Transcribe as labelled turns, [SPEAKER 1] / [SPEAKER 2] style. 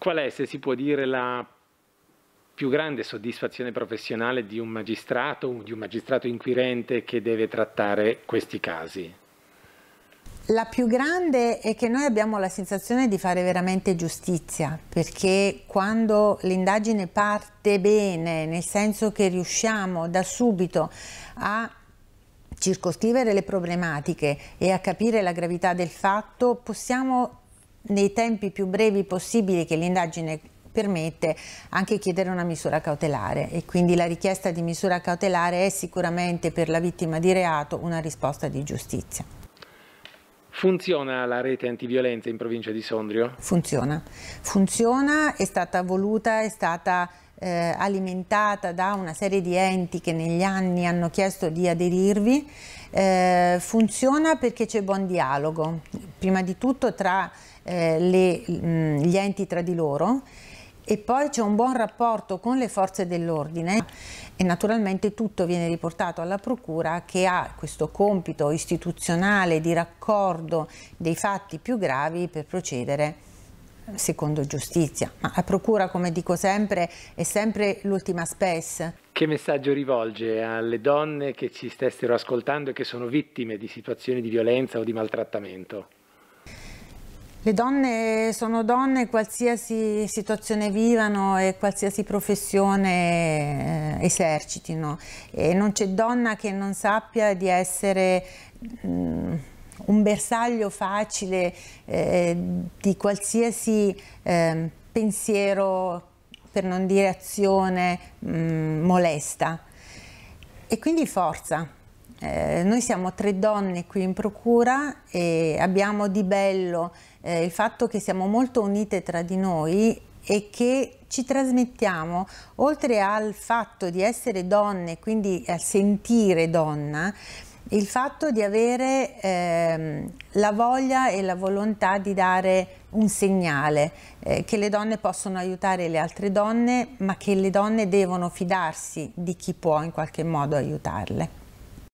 [SPEAKER 1] qual è, se si può dire, la più grande soddisfazione professionale di un magistrato, di un magistrato inquirente che deve trattare questi casi?
[SPEAKER 2] La più grande è che noi abbiamo la sensazione di fare veramente giustizia, perché quando l'indagine parte bene, nel senso che riusciamo da subito a circoscrivere le problematiche e a capire la gravità del fatto, possiamo nei tempi più brevi possibili che l'indagine permette anche chiedere una misura cautelare e quindi la richiesta di misura cautelare è sicuramente per la vittima di reato una risposta di giustizia.
[SPEAKER 1] Funziona la rete antiviolenza in provincia di Sondrio?
[SPEAKER 2] Funziona, funziona, è stata voluta, è stata eh, alimentata da una serie di enti che negli anni hanno chiesto di aderirvi, eh, funziona perché c'è buon dialogo, prima di tutto tra eh, le, mh, mm, gli enti tra di loro e poi c'è un buon rapporto con le forze dell'ordine e naturalmente tutto viene riportato alla Procura che ha questo compito istituzionale di raccordo dei fatti più gravi per procedere secondo giustizia. Ma la Procura, come dico sempre, è sempre l'ultima spes.
[SPEAKER 1] Che messaggio rivolge alle donne che ci stessero ascoltando e che sono vittime di situazioni di violenza o di maltrattamento?
[SPEAKER 2] Le donne sono donne qualsiasi situazione vivano e qualsiasi professione eh, esercitino e non c'è donna che non sappia di essere mh, mm, un bersaglio facile eh, di qualsiasi eh, pensiero, per non dire azione, mh, mm, molesta. E quindi forza. Eh, noi siamo tre donne qui in procura e abbiamo di bello eh, il fatto che siamo molto unite tra di noi e che ci trasmettiamo, oltre al fatto di essere donne, quindi a sentire donna, il fatto di avere ehm, la voglia e la volontà di dare un segnale eh, che le donne possono aiutare le altre donne, ma che le donne devono fidarsi di chi può in qualche modo aiutarle.